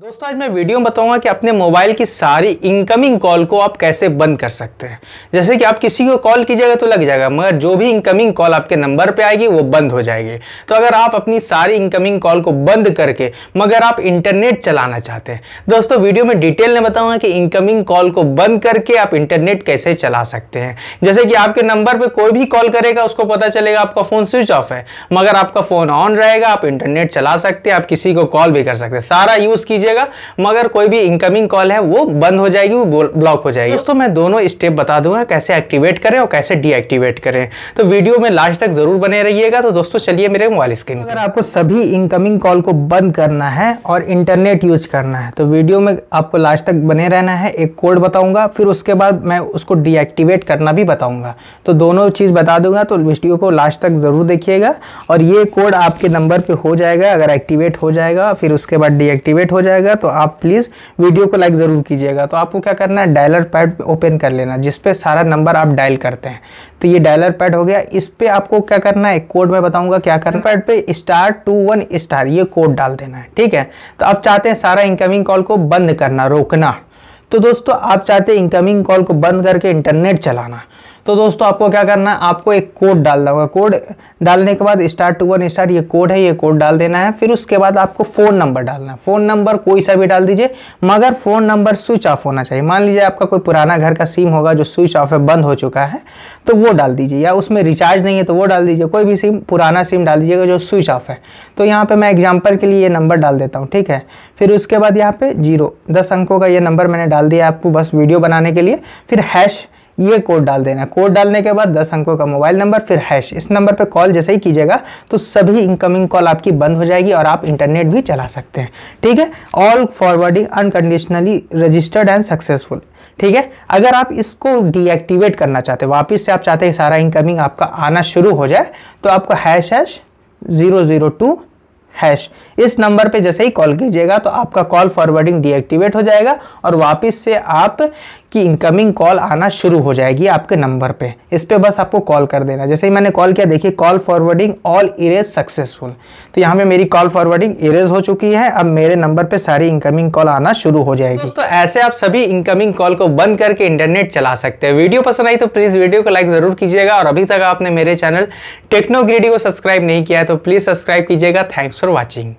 दोस्तों आज मैं वीडियो में बताऊंगा कि अपने मोबाइल की सारी इनकमिंग कॉल को आप कैसे बंद कर सकते हैं जैसे कि आप किसी को कॉल कीजिएगा तो लग जाएगा मगर जो भी इनकमिंग कॉल आपके नंबर पे आएगी वो बंद हो जाएगी तो अगर आप अपनी सारी इनकमिंग कॉल को बंद करके मगर आप इंटरनेट चलाना चाहते हैं दोस्तों वीडियो में डिटेल में बताऊँगा कि इनकमिंग कॉल को बंद करके आप इंटरनेट कैसे चला सकते हैं जैसे कि आपके नंबर पर कोई भी कॉल करेगा उसको पता चलेगा आपका फ़ोन स्विच ऑफ है मगर आपका फ़ोन ऑन रहेगा आप इंटरनेट चला सकते हैं आप किसी को कॉल भी कर सकते हैं सारा यूज़ कीजिए कीजिएगा मगर कोई भी इनकमिंग कॉल है वो बंद हो जाएगी वो ब्लॉक हो जाएगी दोस्तों मैं दोनों स्टेप बता दूंगा कैसे एक्टिवेट करें और कैसे डीएक्टिवेट करें तो वीडियो में लास्ट तक जरूर बने रहिएगा तो दोस्तों चलिए मेरे मोबाइल स्क्रीन अगर आपको सभी इनकमिंग कॉल को बंद करना है और इंटरनेट यूज करना है तो वीडियो में आपको लास्ट तक बने रहना है एक कोड बताऊंगा फिर उसके बाद मैं उसको डीएक्टिवेट करना भी बताऊंगा तो दोनों चीज़ बता दूंगा तो वीडियो को लास्ट तक ज़रूर देखिएगा और ये कोड आपके नंबर पे हो जाएगा अगर एक्टिवेट हो जाएगा फिर उसके बाद डीएक्टिवेट हो जाएगा जाएगा तो आप प्लीज़ वीडियो को लाइक ज़रूर कीजिएगा तो आपको क्या करना है डायलर पैड ओपन कर लेना जिस पे सारा नंबर आप डायल करते हैं तो ये डायलर पैड हो गया इस पे आपको क्या करना है कोड में बताऊंगा क्या करना पैड पे स्टार टू वन स्टार ये कोड डाल देना है ठीक है तो आप चाहते हैं सारा इनकमिंग कॉल को बंद करना रोकना तो दोस्तों आप चाहते हैं इनकमिंग कॉल को बंद करके इंटरनेट चलाना तो दोस्तों आपको क्या करना है आपको एक कोड डालना होगा कोड डालने के बाद स्टार टू वन स्टार ये कोड है ये कोड डाल देना है फिर उसके बाद आपको फ़ोन नंबर डालना है फ़ोन नंबर कोई सा भी डाल दीजिए मगर फ़ोन नंबर स्विच ऑफ होना चाहिए मान लीजिए आपका कोई पुराना घर का सिम होगा जो स्विच ऑफ है बंद हो चुका है तो वो डाल दीजिए या उसमें रिचार्ज नहीं है तो वो डाल दीजिए कोई भी सिम पुराना सिम डाल दीजिएगा जो स्विच ऑफ है तो यहाँ पर मैं एग्जाम्पल के लिए ये नंबर डाल देता हूँ ठीक है फिर उसके बाद यहाँ पर जीरो दस अंकों का ये नंबर मैंने डाल दिया आपको बस वीडियो बनाने के लिए फिर हैश ये कोड डाल देना कोड डालने के बाद दस अंकों का मोबाइल नंबर फिर हैश इस नंबर पर कॉल जैसे ही कीजिएगा तो सभी इनकमिंग कॉल आपकी बंद हो जाएगी और आप इंटरनेट भी चला सकते हैं ठीक है all forwarding unconditionally registered and successful ठीक है अगर आप इसको डीएक्टिवेट करना चाहते हैं वापिस से आप चाहते हैं सारा इनकमिंग आपका आना शुरू हो जाए तो आपको hash hash zero zero two hash इस नंबर पे जैसे ही कॉल कीजिएगा तो आपका कॉल फॉरवर्डिंग डीएक्टिवेट हो जाएगा और वापस से आप कि इनकमिंग कॉल आना शुरू हो जाएगी आपके नंबर पे इस पर बस आपको कॉल कर देना जैसे ही मैंने कॉल किया देखिए call forwarding all erase successful तो यहाँ पे मेरी कॉल फॉरवर्डिंग इरेज हो चुकी है अब मेरे नंबर पे सारी इनकमिंग कॉल आना शुरू हो जाएगी तो ऐसे आप सभी इनकमिंग कॉल को बंद करके इंटरनेट चला सकते हैं वीडियो पसंद आई तो प्लीज़ वीडियो को लाइक ज़रूर कीजिएगा और अभी तक आपने मेरे चैनल टेक्नोग्रेडी को सब्सक्राइब नहीं किया है तो प्लीज़ सब्सक्राइब कीजिएगा थैंक्स फॉर वॉचिंग